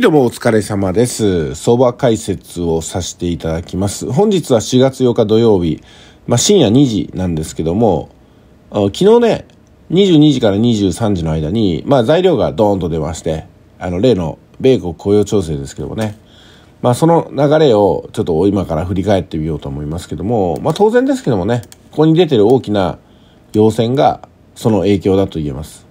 どうもお疲れ様です。相場解説をさせていただきます。本日は4月8日土曜日、まあ、深夜2時なんですけども、昨日ね、22時から23時の間に、まあ、材料がドーンと出まして、あの例の米国雇用調整ですけどもね、まあ、その流れをちょっと今から振り返ってみようと思いますけども、まあ、当然ですけどもね、ここに出てる大きな要線がその影響だと言えます。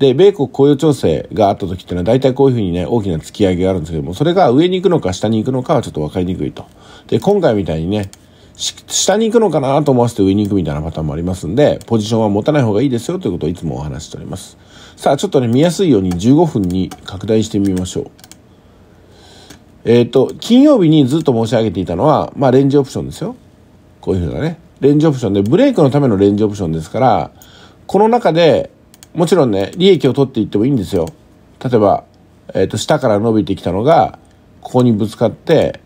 で、米国雇用調整があった時っていうのは大体こういうふうにね、大きな突き上げがあるんですけども、それが上に行くのか下に行くのかはちょっと分かりにくいと。で、今回みたいにね、下に行くのかなと思わせて上に行くみたいなパターンもありますんで、ポジションは持たない方がいいですよということをいつもお話しております。さあ、ちょっとね、見やすいように15分に拡大してみましょう。えっ、ー、と、金曜日にずっと申し上げていたのは、まあ、レンジオプションですよ。こういうふうなね。レンジオプションで、ブレイクのためのレンジオプションですから、この中で、もちろんね、利益を取っていってもいいんですよ。例えば、えっ、ー、と、下から伸びてきたのが、ここにぶつかって、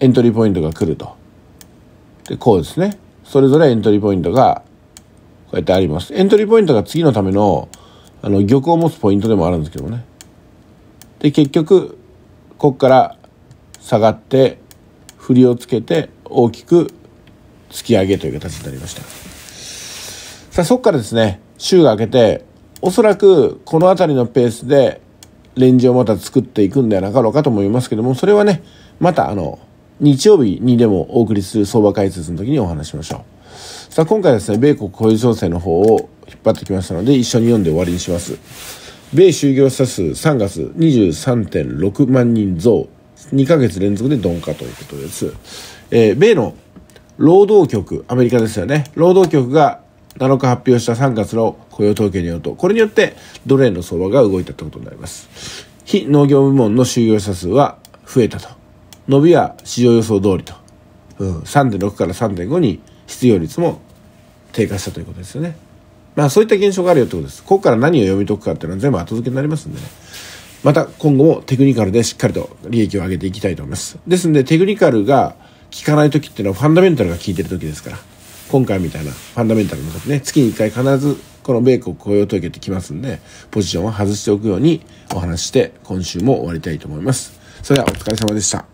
エントリーポイントが来ると。で、こうですね。それぞれエントリーポイントが、こうやってあります。エントリーポイントが次のための、あの、玉を持つポイントでもあるんですけどね。で、結局、ここから下がって、振りをつけて、大きく突き上げという形になりました。さあ、そこからですね、週が明けて、おそらくこの辺りのペースでレンジをまた作っていくんではなかろうかと思いますけども、それはね、またあの、日曜日にでもお送りする相場解説の時にお話しましょう。さあ、今回ですね、米国雇用情勢の方を引っ張ってきましたので、一緒に読んで終わりにします。米就業者数3月23.6万人増、2ヶ月連続で鈍化ということです。えー、米の労働局、アメリカですよね。労働局が7日発表した3月の雇用統計によると、これによってドル円の相場が動いたということになります。非農業部門の就業者数は増えたと。伸びは市場予想通りと。うん、3.6から3.5に失業率も低下したということですよね。まあそういった現象があるよってことです。ここから何を読み解くかっていうのは全部後付けになりますんでね。また今後もテクニカルでしっかりと利益を上げていきたいと思います。ですんでテクニカルが効かない時っていうのはファンダメンタルが効いてる時ですから。今回みたいなファンダメンタルのことね、月に1回必ずこの米国雇用統計ってきますんで、ポジションを外しておくようにお話して、今週も終わりたいと思います。それではお疲れ様でした。